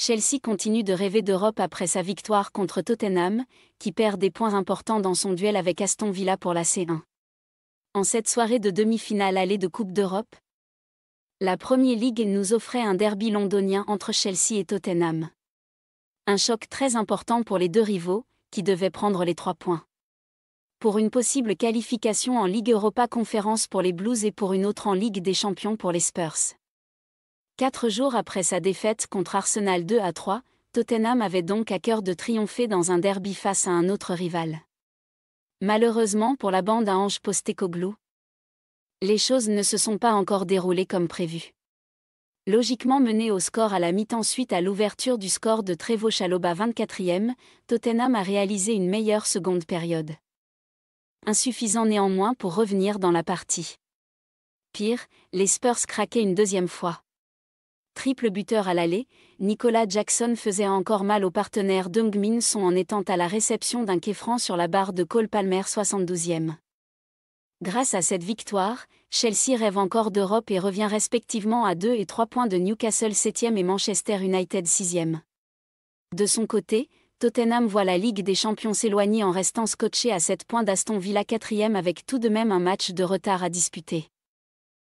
Chelsea continue de rêver d'Europe après sa victoire contre Tottenham, qui perd des points importants dans son duel avec Aston Villa pour la C1. En cette soirée de demi-finale allée de Coupe d'Europe, la Premier League nous offrait un derby londonien entre Chelsea et Tottenham. Un choc très important pour les deux rivaux, qui devaient prendre les trois points. Pour une possible qualification en Ligue Europa Conférence pour les Blues et pour une autre en Ligue des Champions pour les Spurs. Quatre jours après sa défaite contre Arsenal 2 à 3, Tottenham avait donc à cœur de triompher dans un derby face à un autre rival. Malheureusement pour la bande à Ange Postecoglou, les choses ne se sont pas encore déroulées comme prévu. Logiquement mené au score à la mi-temps suite à l'ouverture du score de Trevo Chaloba 24e, Tottenham a réalisé une meilleure seconde période. Insuffisant néanmoins pour revenir dans la partie. Pire, les Spurs craquaient une deuxième fois. Triple buteur à l'aller, Nicolas Jackson faisait encore mal partenaire partenaires Min Son en étant à la réception d'un quai franc sur la barre de Cole Palmer 72e. Grâce à cette victoire, Chelsea rêve encore d'Europe et revient respectivement à 2 et 3 points de Newcastle 7e et Manchester United 6e. De son côté, Tottenham voit la Ligue des Champions s'éloigner en restant scotché à 7 points d'Aston Villa 4e avec tout de même un match de retard à disputer.